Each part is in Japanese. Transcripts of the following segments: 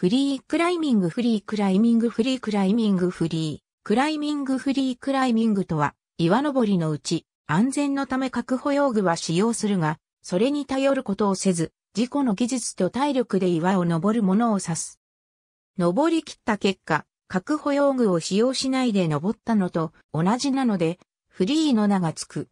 フリークライミングフリークライミングフリークライミングフリークライミングフリークライミングとは岩登りのうち安全のため確保用具は使用するがそれに頼ることをせず自己の技術と体力で岩を登るものを指す。登り切った結果確保用具を使用しないで登ったのと同じなのでフリーの名がつく。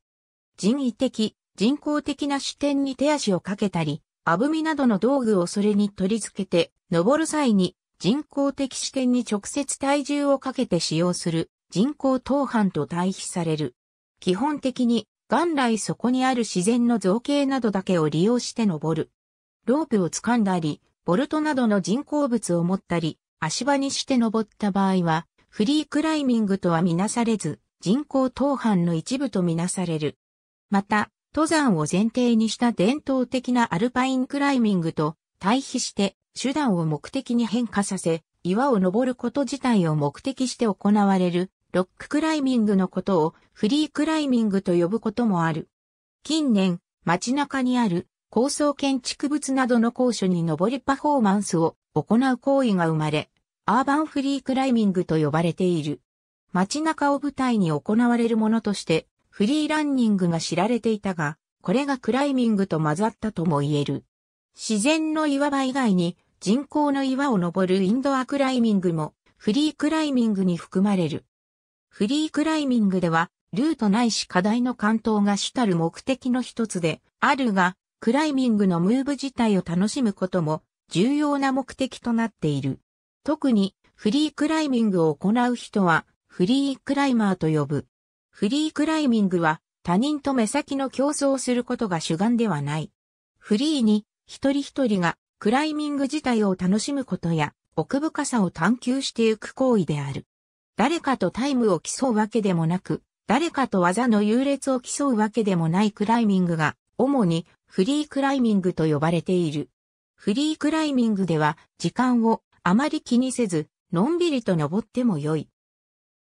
人為的、人工的な視点に手足をかけたり、あぶみなどの道具をそれに取り付けて、登る際に人工的視点に直接体重をかけて使用する人工投範と対比される。基本的に元来そこにある自然の造形などだけを利用して登る。ロープを掴んだり、ボルトなどの人工物を持ったり、足場にして登った場合は、フリークライミングとはみなされず、人工投範の一部とみなされる。また、登山を前提にした伝統的なアルパインクライミングと対比して手段を目的に変化させ、岩を登ること自体を目的して行われるロッククライミングのことをフリークライミングと呼ぶこともある。近年、街中にある高層建築物などの高所に登りパフォーマンスを行う行為が生まれ、アーバンフリークライミングと呼ばれている。街中を舞台に行われるものとして、フリーランニングが知られていたが、これがクライミングと混ざったとも言える。自然の岩場以外に人工の岩を登るインドアクライミングもフリークライミングに含まれる。フリークライミングではルートないし課題の関東が主たる目的の一つであるが、クライミングのムーブ自体を楽しむことも重要な目的となっている。特にフリークライミングを行う人はフリークライマーと呼ぶ。フリークライミングは他人と目先の競争をすることが主眼ではない。フリーに一人一人がクライミング自体を楽しむことや奥深さを探求していく行為である。誰かとタイムを競うわけでもなく、誰かと技の優劣を競うわけでもないクライミングが、主にフリークライミングと呼ばれている。フリークライミングでは時間をあまり気にせず、のんびりと登っても良い。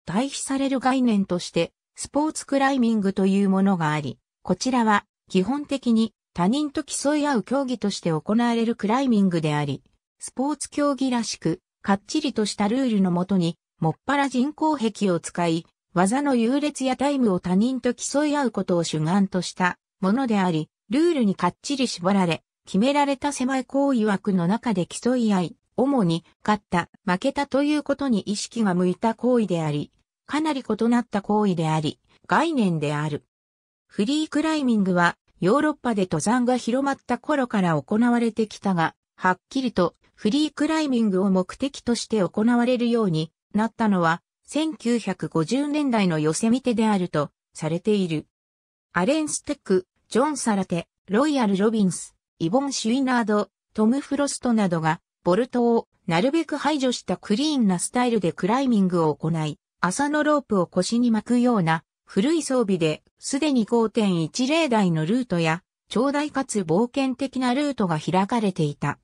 対比される概念として、スポーツクライミングというものがあり、こちらは基本的に他人と競い合う競技として行われるクライミングであり、スポーツ競技らしく、かっちりとしたルールのもとに、もっぱら人工壁を使い、技の優劣やタイムを他人と競い合うことを主眼としたものであり、ルールにかっちり絞られ、決められた狭い行為枠の中で競い合い、主に勝った、負けたということに意識が向いた行為であり、かなり異なった行為であり、概念である。フリークライミングはヨーロッパで登山が広まった頃から行われてきたが、はっきりとフリークライミングを目的として行われるようになったのは1950年代の寄せ見てであるとされている。アレン・ステック、ジョン・サラテ、ロイヤル・ロビンス、イボン・シュイナード、トム・フロストなどがボルトをなるべく排除したクリーンなスタイルでクライミングを行い、麻のロープを腰に巻くような古い装備で、すでに5.10台のルートや、長大かつ冒険的なルートが開かれていた。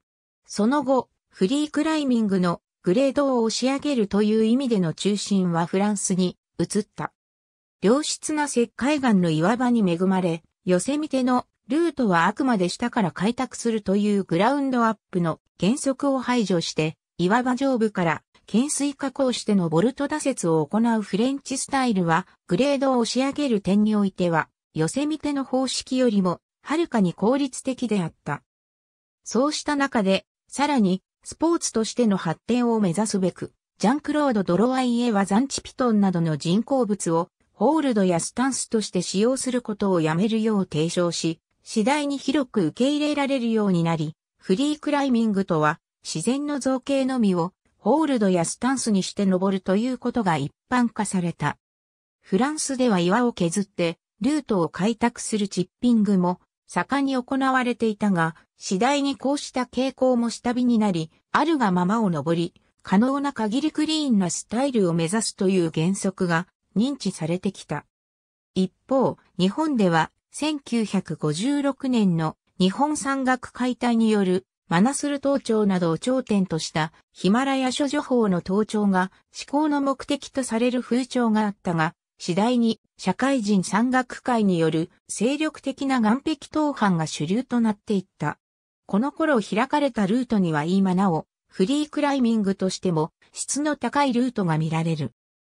その後、フリークライミングのグレードを押し上げるという意味での中心はフランスに移った。良質な石灰岩の岩場に恵まれ、寄せ見てのルートはあくまで下から開拓するというグラウンドアップの原則を排除して、岩場上部から懸垂加工してのボルト打設を行うフレンチスタイルは、グレードを押し上げる点においては、寄せ見ての方式よりも、はるかに効率的であった。そうした中で、さらに、スポーツとしての発展を目指すべく、ジャンクロード・ドロワイエはザンチピトンなどの人工物を、ホールドやスタンスとして使用することをやめるよう提唱し、次第に広く受け入れられるようになり、フリークライミングとは、自然の造形のみをホールドやスタンスにして登るということが一般化された。フランスでは岩を削って、ルートを開拓するチッピングも盛んに行われていたが、次第にこうした傾向も下火になり、あるがままを登り、可能な限りクリーンなスタイルを目指すという原則が認知されてきた。一方、日本では1956年の日本山岳解体によるマナスル登頂などを頂点としたヒマラヤ諸女法の登頂が思考の目的とされる風潮があったが、次第に社会人山岳会による精力的な岩壁登板が主流となっていった。この頃開かれたルートには今なお、フリークライミングとしても質の高いルートが見られる。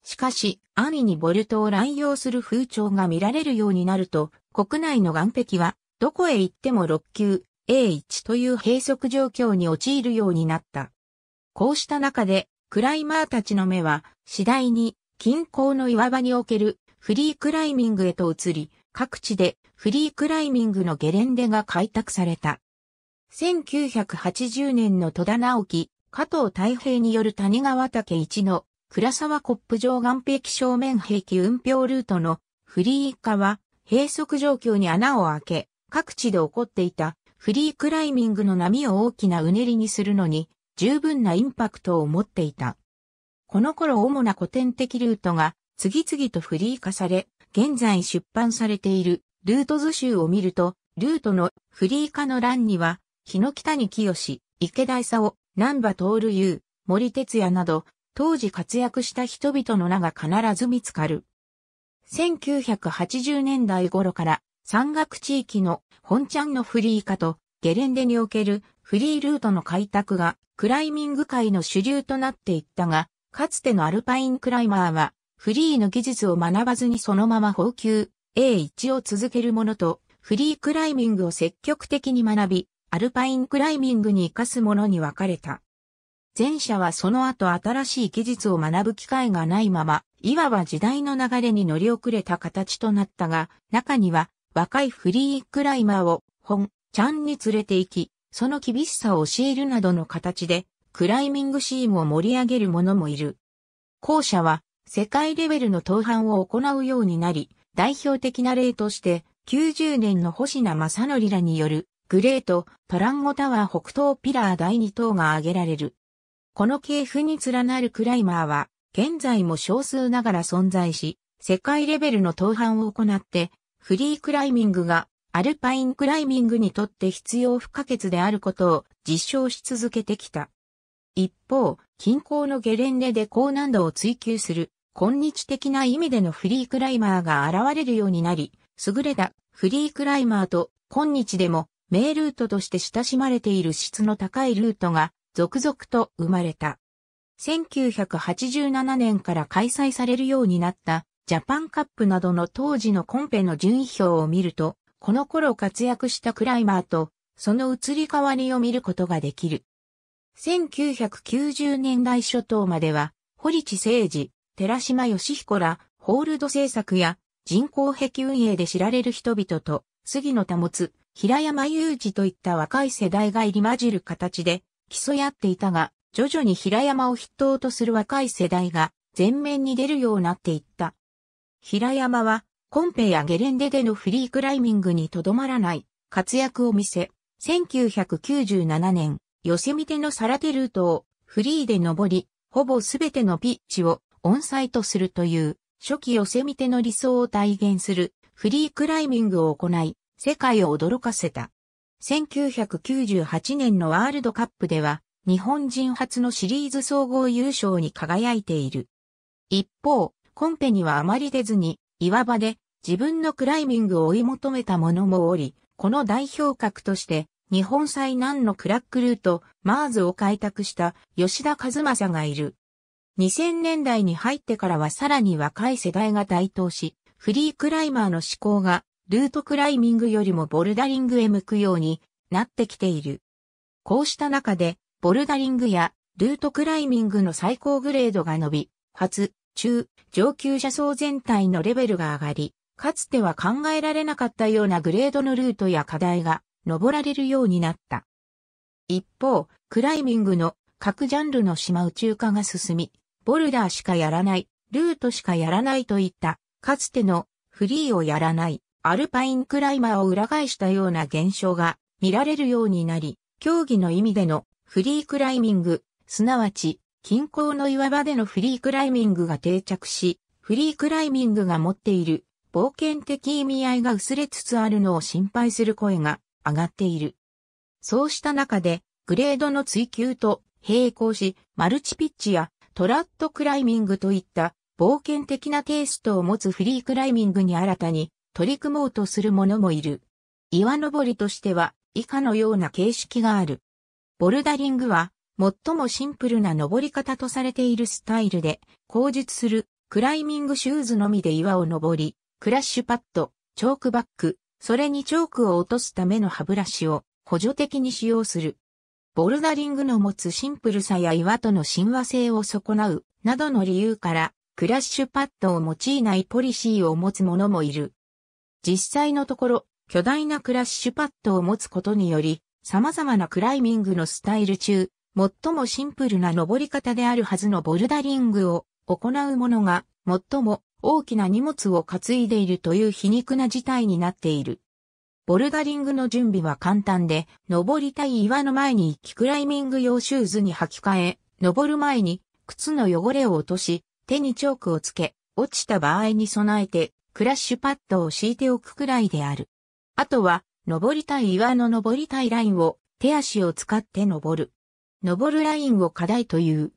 しかし、安易にボルトを乱用する風潮が見られるようになると、国内の岩壁は、どこへ行っても6級、A1 という閉塞状況に陥るようになった。こうした中で、クライマーたちの目は、次第に、近郊の岩場におけるフリークライミングへと移り、各地でフリークライミングのゲレンデが開拓された。1980年の戸田直樹、加藤太平による谷川岳一の倉沢コップ上岸壁正面器運氷ルートのフリー化は閉塞状況に穴を開け、各地で起こっていたフリークライミングの波を大きなうねりにするのに、十分なインパクトを持っていた。この頃主な古典的ルートが次々とフリー化され、現在出版されているルート図集を見ると、ルートのフリー化の欄には、日野北に清、池田を、南波徹優、森哲也など、当時活躍した人々の名が必ず見つかる。1980年代頃から山岳地域の本ちゃんのフリー化とゲレンデにおけるフリールートの開拓がクライミング界の主流となっていったが、かつてのアルパインクライマーはフリーの技術を学ばずにそのまま放給 A1 を続けるものとフリークライミングを積極的に学び、アルパインクライミングに活かすものに分かれた。前者はその後新しい技術を学ぶ機会がないまま、いわば時代の流れに乗り遅れた形となったが、中には若いフリークライマーを本、ちゃんに連れて行き、その厳しさを教えるなどの形で、クライミングシーンを盛り上げる者もいる。後者は、世界レベルの登板を行うようになり、代表的な例として、90年の星名正則らによる、グレート、トランゴタワー北東ピラー第2等が挙げられる。この系譜に連なるクライマーは、現在も少数ながら存在し、世界レベルの登板を行って、フリークライミングがアルパインクライミングにとって必要不可欠であることを実証し続けてきた。一方、近郊のゲレンデで高難度を追求する、今日的な意味でのフリークライマーが現れるようになり、優れたフリークライマーと今日でも名ルートとして親しまれている質の高いルートが続々と生まれた。1987年から開催されるようになったジャパンカップなどの当時のコンペの順位表を見ると、この頃活躍したクライマーと、その移り変わりを見ることができる。1990年代初頭までは、堀地誠二、寺島義彦ら、ホールド制作や人工壁運営で知られる人々と、杉野保つ、平山雄二といった若い世代が入り混じる形で競い合っていたが、徐々に平山を筆頭とする若い世代が前面に出るようになっていった。平山は、コンペやゲレンデでのフリークライミングにとどまらない活躍を見せ、1997年、ヨセミテのサラテルートをフリーで登り、ほぼすべてのピッチをオンサイトするという、初期ヨセミテの理想を体現するフリークライミングを行い、世界を驚かせた。1998年のワールドカップでは、日本人初のシリーズ総合優勝に輝いている。一方、コンペにはあまり出ずに、岩場で自分のクライミングを追い求めた者もおり、この代表格として、日本最南のクラックルート、マーズを開拓した吉田和正がいる。2000年代に入ってからはさらに若い世代が台頭し、フリークライマーの思考が、ルートクライミングよりもボルダリングへ向くようになってきている。こうした中で、ボルダリングやルートクライミングの最高グレードが伸び、初、中、上級者層全体のレベルが上がり、かつては考えられなかったようなグレードのルートや課題が登られるようになった。一方、クライミングの各ジャンルの島宇宙化が進み、ボルダーしかやらない、ルートしかやらないといった、かつてのフリーをやらない、アルパインクライマーを裏返したような現象が見られるようになり、競技の意味でのフリークライミング、すなわち近郊の岩場でのフリークライミングが定着し、フリークライミングが持っている冒険的意味合いが薄れつつあるのを心配する声が上がっている。そうした中で、グレードの追求と並行し、マルチピッチやトラットクライミングといった冒険的なテイストを持つフリークライミングに新たに取り組もうとする者もいる。岩登りとしては以下のような形式がある。ボルダリングは最もシンプルな登り方とされているスタイルで、口述する、クライミングシューズのみで岩を登り、クラッシュパッド、チョークバック、それにチョークを落とすための歯ブラシを補助的に使用する。ボルダリングの持つシンプルさや岩との親和性を損なう、などの理由から、クラッシュパッドを用いないポリシーを持つ者もいる。実際のところ、巨大なクラッシュパッドを持つことにより、様々なクライミングのスタイル中、最もシンプルな登り方であるはずのボルダリングを行う者が最も大きな荷物を担いでいるという皮肉な事態になっている。ボルダリングの準備は簡単で、登りたい岩の前に行きクライミング用シューズに履き替え、登る前に靴の汚れを落とし、手にチョークをつけ、落ちた場合に備えてクラッシュパッドを敷いておくくらいである。あとは、登りたい岩の登りたいラインを手足を使って登る。登るラインを課題という。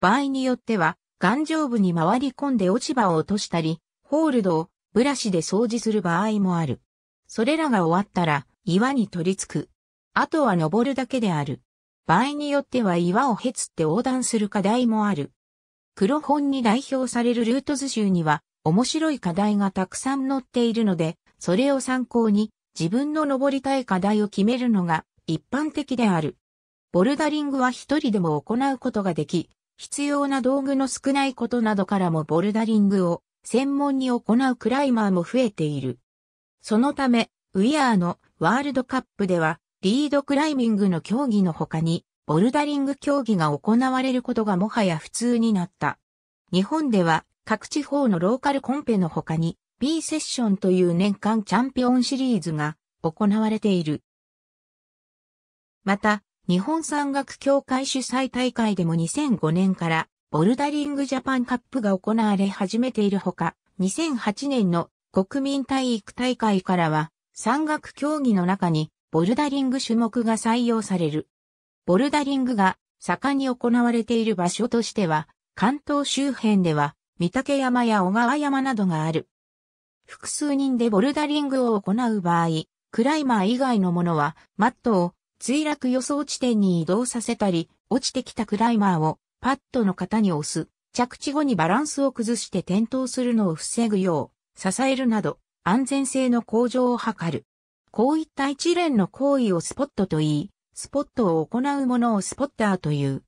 場合によっては、頑丈部に回り込んで落ち葉を落としたり、ホールドをブラシで掃除する場合もある。それらが終わったら岩に取り付く。あとは登るだけである。場合によっては岩をへつって横断する課題もある。黒本に代表されるルート図集には面白い課題がたくさん載っているので、それを参考に自分の登りたい課題を決めるのが一般的である。ボルダリングは一人でも行うことができ、必要な道具の少ないことなどからもボルダリングを専門に行うクライマーも増えている。そのため、ウィアーのワールドカップでは、リードクライミングの競技の他に、ボルダリング競技が行われることがもはや普通になった。日本では、各地方のローカルコンペの他に、B セッションという年間チャンピオンシリーズが行われている。また、日本山岳協会主催大会でも2005年からボルダリングジャパンカップが行われ始めているほか、2008年の国民体育大会からは山岳競技の中にボルダリング種目が採用される。ボルダリングが盛んに行われている場所としては、関東周辺では、三竹山や小川山などがある。複数人でボルダリングを行う場合、クライマー以外のものは、マットを墜落予想地点に移動させたり、落ちてきたクライマーをパッドの型に押す、着地後にバランスを崩して転倒するのを防ぐよう、支えるなど、安全性の向上を図る。こういった一連の行為をスポットと言い、スポットを行うものをスポッターという。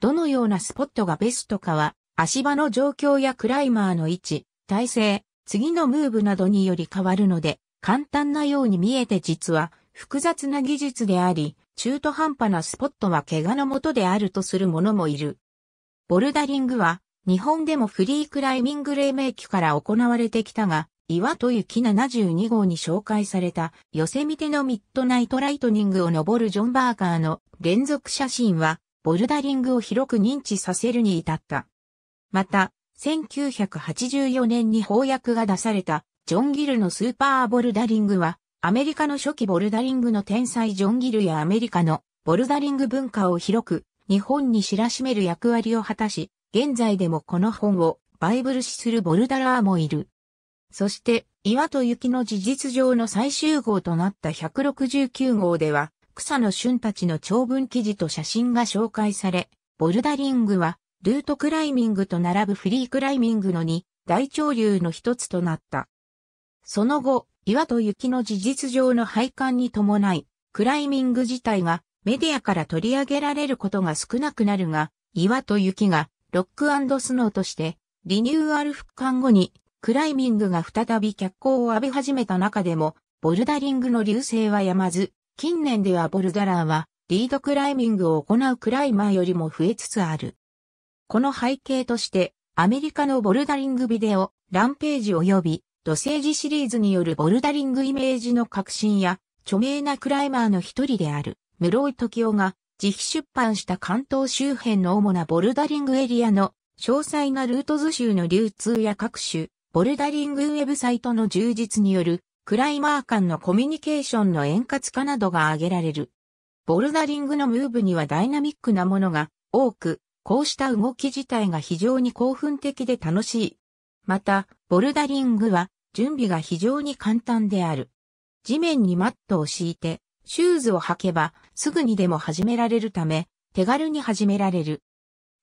どのようなスポットがベストかは、足場の状況やクライマーの位置、体勢、次のムーブなどにより変わるので、簡単なように見えて実は複雑な技術であり、中途半端なスポットは怪我のもとであるとする者もいる。ボルダリングは、日本でもフリークライミング黎明期から行われてきたが、岩戸雪72号に紹介された、寄せ見てのミッドナイトライトニングを登るジョン・バーカーの連続写真は、ボルダリングを広く認知させるに至った。また、1984年に翻訳が出された、ジョン・ギルのスーパーボルダリングは、アメリカの初期ボルダリングの天才ジョン・ギルやアメリカのボルダリング文化を広く日本に知らしめる役割を果たし、現在でもこの本をバイブル視するボルダラーもいる。そして、岩と雪の事実上の最終号となった169号では、草野俊たちの長文記事と写真が紹介され、ボルダリングは、ルートクライミングと並ぶフリークライミングの2、大潮流の一つとなった。その後、岩と雪の事実上の廃刊に伴い、クライミング自体がメディアから取り上げられることが少なくなるが、岩と雪がロックスノーとしてリニューアル復刊後にクライミングが再び脚光を浴び始めた中でも、ボルダリングの流星はやまず、近年ではボルダラーはリードクライミングを行うクライマーよりも増えつつある。この背景として、アメリカのボルダリングビデオ、ランページ及び土星寺シリーズによるボルダリングイメージの革新や、著名なクライマーの一人である、室井時夫が、自費出版した関東周辺の主なボルダリングエリアの、詳細なルート図集の流通や各種、ボルダリングウェブサイトの充実による、クライマー間のコミュニケーションの円滑化などが挙げられる。ボルダリングのムーブにはダイナミックなものが多く、こうした動き自体が非常に興奮的で楽しい。また、ボルダリングは準備が非常に簡単である。地面にマットを敷いて、シューズを履けば、すぐにでも始められるため、手軽に始められる。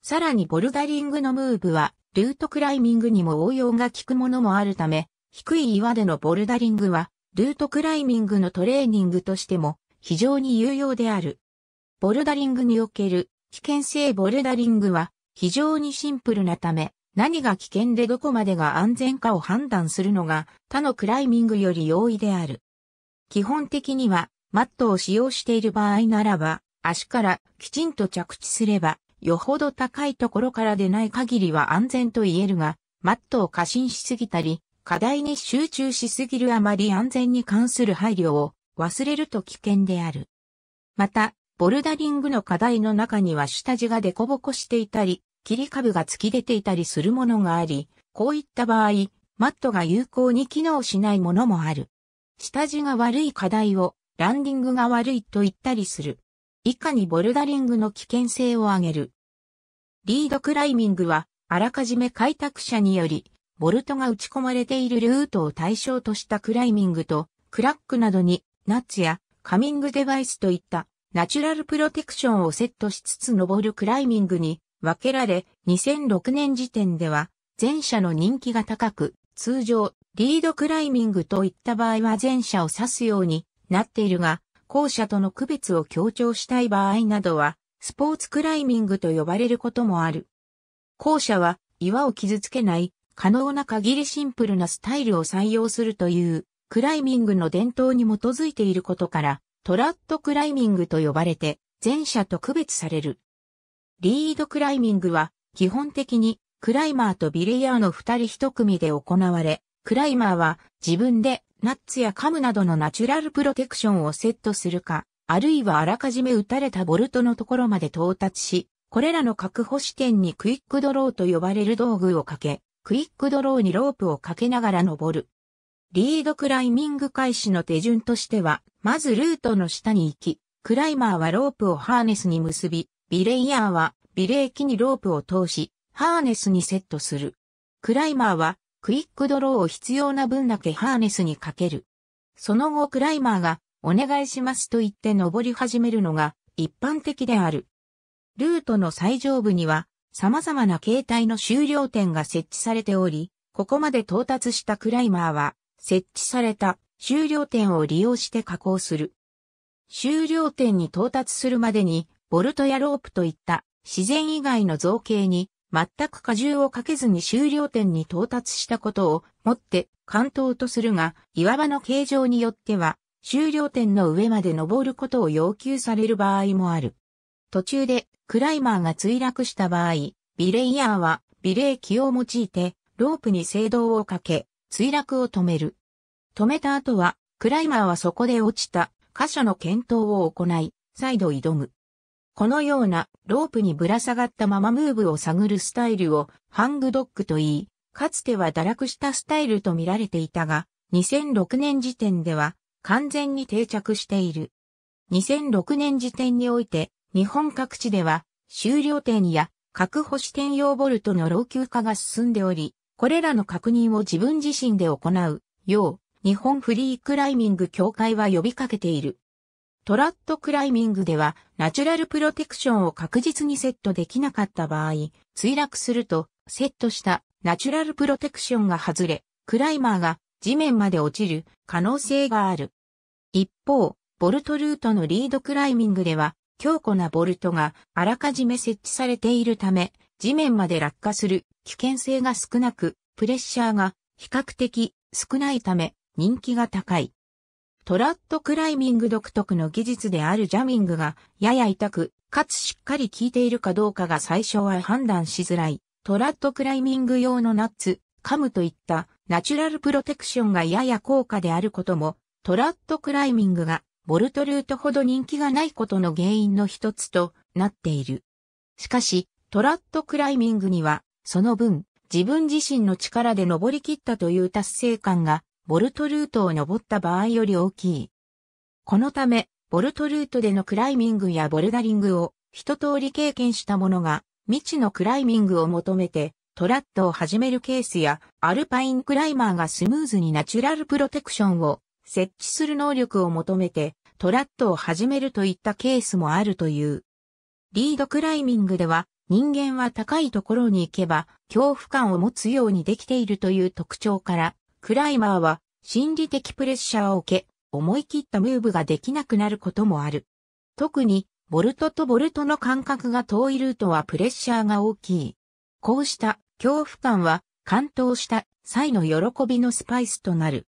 さらにボルダリングのムーブは、ルートクライミングにも応用が効くものもあるため、低い岩でのボルダリングは、ルートクライミングのトレーニングとしても非常に有用である。ボルダリングにおける危険性ボルダリングは非常にシンプルなため、何が危険でどこまでが安全かを判断するのが他のクライミングより容易である。基本的には、マットを使用している場合ならば、足からきちんと着地すれば、よほど高いところからでない限りは安全と言えるが、マットを過信しすぎたり、課題に集中しすぎるあまり安全に関する配慮を忘れると危険である。また、ボルダリングの課題の中には下地がデコボコしていたり、切り株が突き出ていたりするものがあり、こういった場合、マットが有効に機能しないものもある。下地が悪い課題を、ランディングが悪いと言ったりする。以下にボルダリングの危険性を挙げる。リードクライミングは、あらかじめ開拓者により、ボルトが打ち込まれているルートを対象としたクライミングと、クラックなどに、ナッツやカミングデバイスといったナチュラルプロテクションをセットしつつ登るクライミングに分けられ、2006年時点では、前者の人気が高く、通常、リードクライミングといった場合は前者を指すようになっているが、後者との区別を強調したい場合などは、スポーツクライミングと呼ばれることもある。後者は、岩を傷つけない、可能な限りシンプルなスタイルを採用するという、クライミングの伝統に基づいていることから、トラットクライミングと呼ばれて、前者と区別される。リードクライミングは、基本的に、クライマーとビレイヤーの二人一組で行われ、クライマーは自分でナッツやカムなどのナチュラルプロテクションをセットするか、あるいはあらかじめ打たれたボルトのところまで到達し、これらの確保視点にクイックドローと呼ばれる道具をかけ、クイックドローにロープをかけながら登る。リードクライミング開始の手順としては、まずルートの下に行き、クライマーはロープをハーネスに結び、ビレイヤーはビレー機にロープを通し、ハーネスにセットする。クライマーはクイックドローを必要な分だけハーネスにかける。その後クライマーがお願いしますと言って登り始めるのが一般的である。ルートの最上部には様々な形態の終了点が設置されており、ここまで到達したクライマーは設置された終了点を利用して加工する。終了点に到達するまでにボルトやロープといった自然以外の造形に全く荷重をかけずに終了点に到達したことをもって関東とするが、岩場の形状によっては終了点の上まで登ることを要求される場合もある。途中でクライマーが墜落した場合、ビレイヤーはビレー機を用いてロープに制動をかけ、墜落を止める。止めた後は、クライマーはそこで落ちた箇所の検討を行い、再度挑む。このようなロープにぶら下がったままムーブを探るスタイルをハングドッグと言い、かつては堕落したスタイルと見られていたが、2006年時点では完全に定着している。2006年時点において、日本各地では終了点や確保視点用ボルトの老朽化が進んでおり、これらの確認を自分自身で行うよう、日本フリークライミング協会は呼びかけている。トラットクライミングでは、ナチュラルプロテクションを確実にセットできなかった場合、墜落すると、セットしたナチュラルプロテクションが外れ、クライマーが地面まで落ちる可能性がある。一方、ボルトルートのリードクライミングでは、強固なボルトがあらかじめ設置されているため、地面まで落下する危険性が少なく、プレッシャーが比較的少ないため人気が高い。トラットクライミング独特の技術であるジャミングが、やや痛く、かつしっかり効いているかどうかが最初は判断しづらい。トラットクライミング用のナッツ、カムといったナチュラルプロテクションがやや高価であることも、トラットクライミングがボルトルートほど人気がないことの原因の一つとなっている。しかし、トラットクライミングには、その分、自分自身の力で登り切ったという達成感がボルトルートを登った場合より大きい。このため、ボルトルートでのクライミングやボルダリングを一通り経験した者が未知のクライミングを求めてトラッドを始めるケースやアルパインクライマーがスムーズにナチュラルプロテクションを設置する能力を求めてトラッドを始めるといったケースもあるという。リードクライミングでは人間は高いところに行けば恐怖感を持つようにできているという特徴からクライマーは心理的プレッシャーを受け、思い切ったムーブができなくなることもある。特に、ボルトとボルトの間隔が遠いルートはプレッシャーが大きい。こうした恐怖感は、完投した際の喜びのスパイスとなる。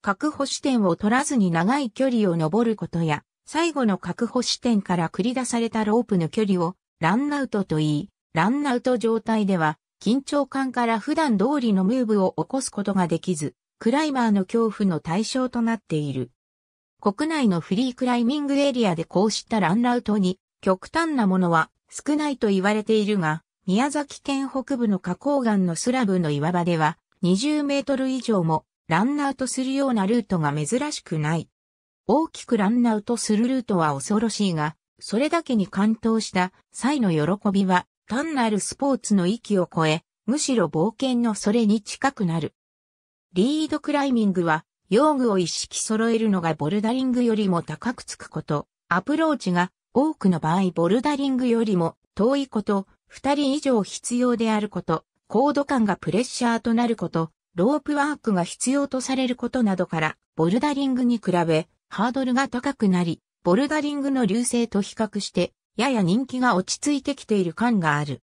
確保視点を取らずに長い距離を登ることや、最後の確保視点から繰り出されたロープの距離をランナウトと言い、ランナウト状態では緊張感から普段通りのムーブを起こすことができず、クライマーの恐怖の対象となっている。国内のフリークライミングエリアでこうしたランラウトに極端なものは少ないと言われているが、宮崎県北部の花崗岩のスラブの岩場では20メートル以上もランアウトするようなルートが珍しくない。大きくランアウトするルートは恐ろしいが、それだけに感動した際の喜びは単なるスポーツの域を超え、むしろ冒険のそれに近くなる。リードクライミングは、用具を一式揃えるのがボルダリングよりも高くつくこと、アプローチが多くの場合ボルダリングよりも遠いこと、二人以上必要であること、高度感がプレッシャーとなること、ロープワークが必要とされることなどから、ボルダリングに比べ、ハードルが高くなり、ボルダリングの流星と比較して、やや人気が落ち着いてきている感がある。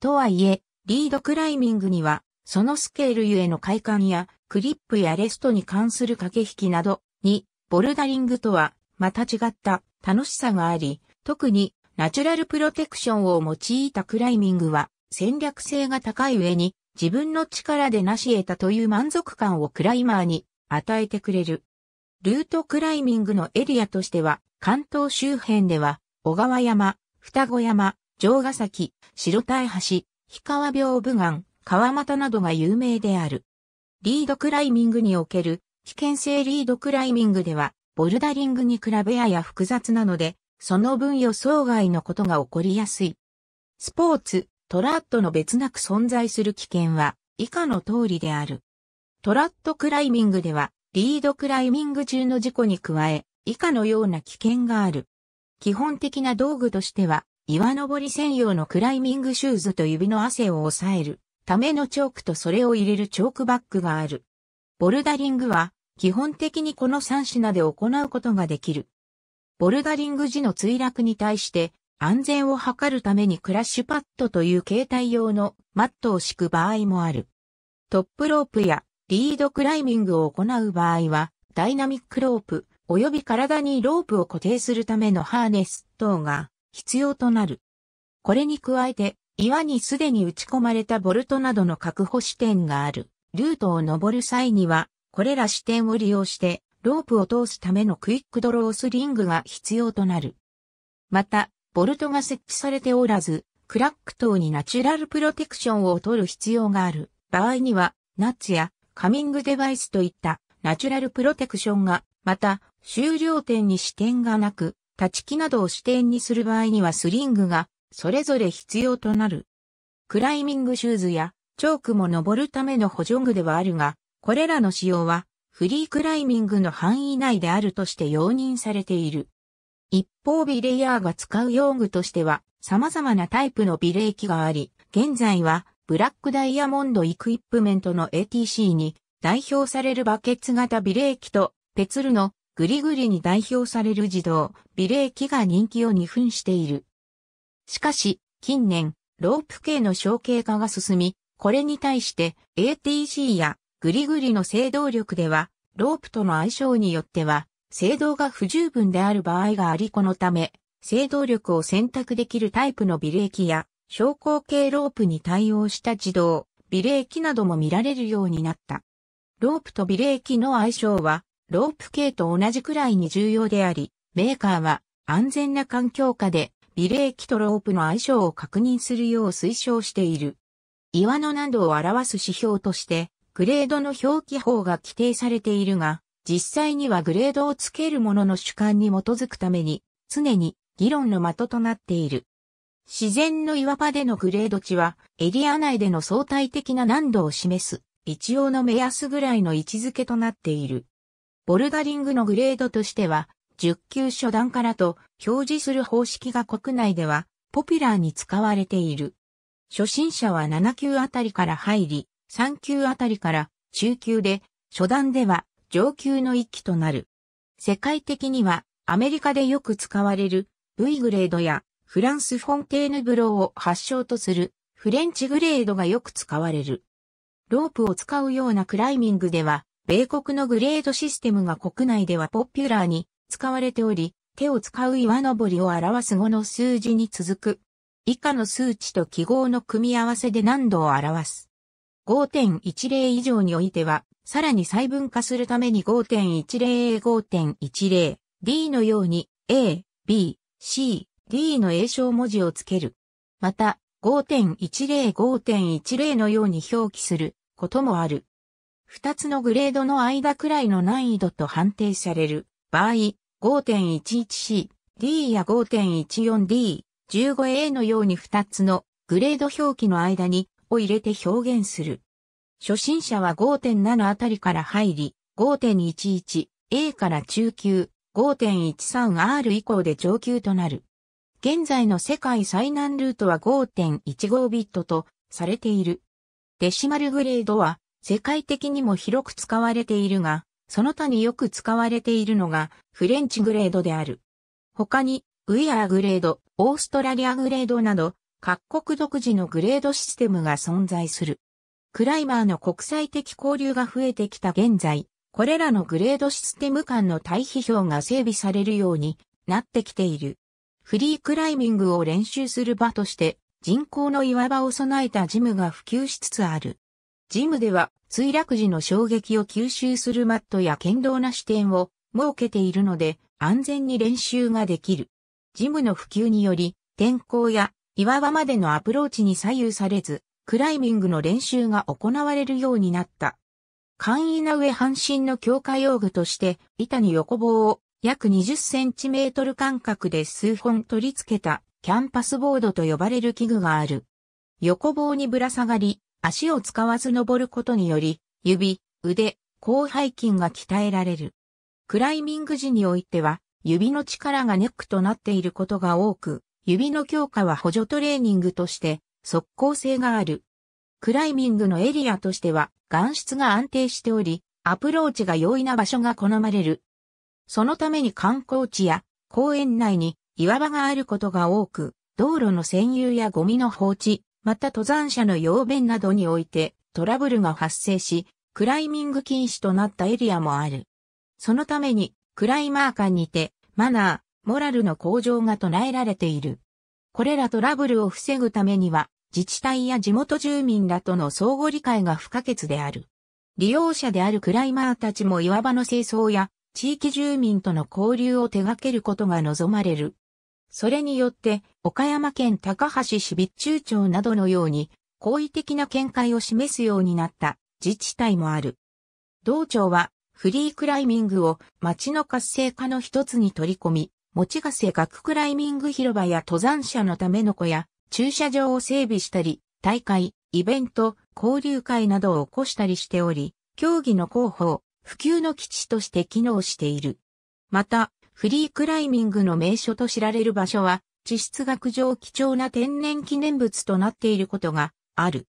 とはいえ、リードクライミングには、そのスケールゆえの快感や、クリップやレストに関する駆け引きなど、に、ボルダリングとは、また違った楽しさがあり、特に、ナチュラルプロテクションを用いたクライミングは、戦略性が高い上に、自分の力で成し得たという満足感をクライマーに与えてくれる。ルートクライミングのエリアとしては、関東周辺では小川山、双子山、城ヶ崎、白鯛橋、氷川屏風岩、川又などが有名である。リードクライミングにおける危険性リードクライミングでは、ボルダリングに比べやや複雑なので、その分予想外のことが起こりやすい。スポーツ、トラットの別なく存在する危険は、以下の通りである。トラットクライミングでは、リードクライミング中の事故に加え、以下のような危険がある。基本的な道具としては、岩登り専用のクライミングシューズと指の汗を抑えるためのチョークとそれを入れるチョークバッグがある。ボルダリングは、基本的にこの3品で行うことができる。ボルダリング時の墜落に対して安全を図るためにクラッシュパッドという携帯用のマットを敷く場合もある。トップロープやリードクライミングを行う場合はダイナミックロープ、及び体にロープを固定するためのハーネス等が必要となる。これに加えて、岩にすでに打ち込まれたボルトなどの確保支点がある。ルートを登る際には、これら支点を利用して、ロープを通すためのクイックドロースリングが必要となる。また、ボルトが設置されておらず、クラック等にナチュラルプロテクションを取る必要がある場合には、ナッツやカミングデバイスといったナチュラルプロテクションが、また、終了点に支点がなく、立ち木などを支点にする場合にはスリングがそれぞれ必要となる。クライミングシューズやチョークも登るための補助具ではあるが、これらの使用はフリークライミングの範囲内であるとして容認されている。一方ビレイヤーが使う用具としては様々なタイプのビレーキがあり、現在はブラックダイヤモンドイクイップメントの ATC に代表されるバケツ型ビレーキとペツルのグリグリに代表される児童、美ーキが人気を二分している。しかし、近年、ロープ系の象形化が進み、これに対して ATC やグリグリの制動力では、ロープとの相性によっては、制動が不十分である場合がありこのため、制動力を選択できるタイプのビレーキや、昇降系ロープに対応した自動、ビレーキなども見られるようになった。ロープとビレーキの相性は、ロープ系と同じくらいに重要であり、メーカーは安全な環境下でビレーキとロープの相性を確認するよう推奨している。岩の難度を表す指標として、グレードの表記法が規定されているが、実際にはグレードをつけるものの主観に基づくために、常に議論の的となっている。自然の岩場でのグレード値は、エリア内での相対的な難度を示す、一応の目安ぐらいの位置づけとなっている。ボルダリングのグレードとしては、10級初段からと表示する方式が国内ではポピュラーに使われている。初心者は7級あたりから入り、3級あたりから中級で、初段では上級の一期となる。世界的にはアメリカでよく使われる V グレードやフランスフォンテーヌブローを発祥とするフレンチグレードがよく使われる。ロープを使うようなクライミングでは米国のグレードシステムが国内ではポピュラーに使われており、手を使う岩登りを表す語の数字に続く。以下の数値と記号の組み合わせで難度を表す。5.10以上においては、さらに細分化するために 5.10A、5.10、D のように A、B、C、D の英称文字をつける。また、5.10、5.10のように表記することもある。二つのグレードの間くらいの難易度と判定される場合、5.11C、D や 5.14D、15A のように二つのグレード表記の間にを入れて表現する。初心者は5.7あたりから入り、5.11A から中級、5.13R 以降で上級となる。現在の世界最難ルートは5.15ビットとされている。デシマルグレードは世界的にも広く使われているが、その他によく使われているのがフレンチグレードである。他に、ウィアーグレード、オーストラリアグレードなど、各国独自のグレードシステムが存在する。クライマーの国際的交流が増えてきた現在、これらのグレードシステム間の対比表が整備されるようになってきている。フリークライミングを練習する場として人工の岩場を備えたジムが普及しつつある。ジムでは墜落時の衝撃を吸収するマットや堅牢な視点を設けているので安全に練習ができる。ジムの普及により天候や岩場までのアプローチに左右されずクライミングの練習が行われるようになった。簡易な上半身の強化用具として板に横棒を約20センチメートル間隔で数本取り付けたキャンパスボードと呼ばれる器具がある。横棒にぶら下がり、足を使わず登ることにより、指、腕、広背筋が鍛えられる。クライミング時においては、指の力がネックとなっていることが多く、指の強化は補助トレーニングとして、即効性がある。クライミングのエリアとしては、岩質が安定しており、アプローチが容易な場所が好まれる。そのために観光地や公園内に岩場があることが多く、道路の占有やゴミの放置、また登山者の要弁などにおいてトラブルが発生し、クライミング禁止となったエリアもある。そのために、クライマー間にて、マナー、モラルの向上が唱えられている。これらトラブルを防ぐためには、自治体や地元住民らとの相互理解が不可欠である。利用者であるクライマーたちも岩場の清掃や地域住民との交流を手掛けることが望まれる。それによって、岡山県高橋市備中町などのように、好意的な見解を示すようになった自治体もある。道庁は、フリークライミングを町の活性化の一つに取り込み、持ち稼学クライミング広場や登山者のための小屋、駐車場を整備したり、大会、イベント、交流会などを起こしたりしており、競技の広報、普及の基地として機能している。また、フリークライミングの名所と知られる場所は、地質学上貴重な天然記念物となっていることがある。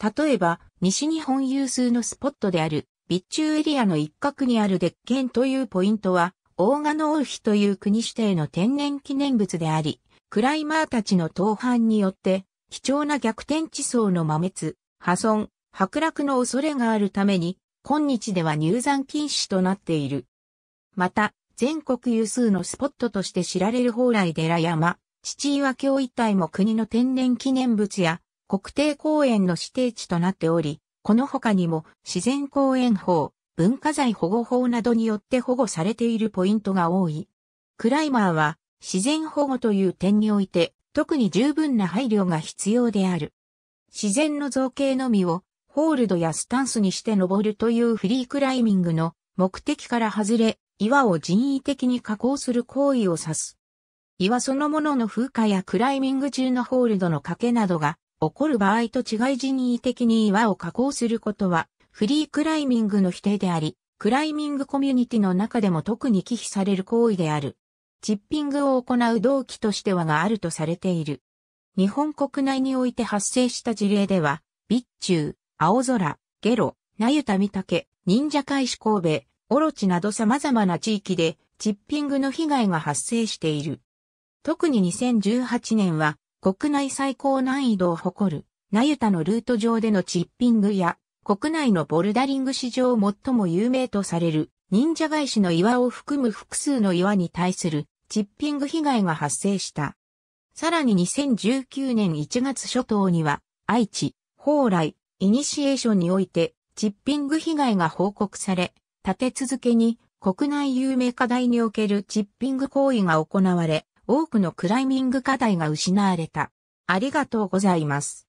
例えば、西日本有数のスポットである、備中エリアの一角にあるケンというポイントは、大賀の王妃という国指定の天然記念物であり、クライマーたちの登攀によって、貴重な逆転地層の摩滅、破損、剥落の恐れがあるために、今日では入山禁止となっている。また、全国有数のスポットとして知られる蓬莱寺山、父岩京一帯も国の天然記念物や国定公園の指定地となっており、この他にも自然公園法、文化財保護法などによって保護されているポイントが多い。クライマーは自然保護という点において特に十分な配慮が必要である。自然の造形のみをホールドやスタンスにして登るというフリークライミングの目的から外れ、岩を人為的に加工する行為を指す。岩そのものの風化やクライミング中のホールドの賭けなどが起こる場合と違い人為的に岩を加工することはフリークライミングの否定であり、クライミングコミュニティの中でも特に忌避される行為である。チッピングを行う動機としてはがあるとされている。日本国内において発生した事例では、備中、青空、ゲロ、なゆたみたけ、忍者開始神戸、オロチなど様々な地域でチッピングの被害が発生している。特に2018年は国内最高難易度を誇るナユタのルート上でのチッピングや国内のボルダリング史上最も有名とされる忍者返しの岩を含む複数の岩に対するチッピング被害が発生した。さらに2019年1月初頭には愛知、蓬莱、イニシエーションにおいてチッピング被害が報告され、立て続けに国内有名課題におけるチッピング行為が行われ、多くのクライミング課題が失われた。ありがとうございます。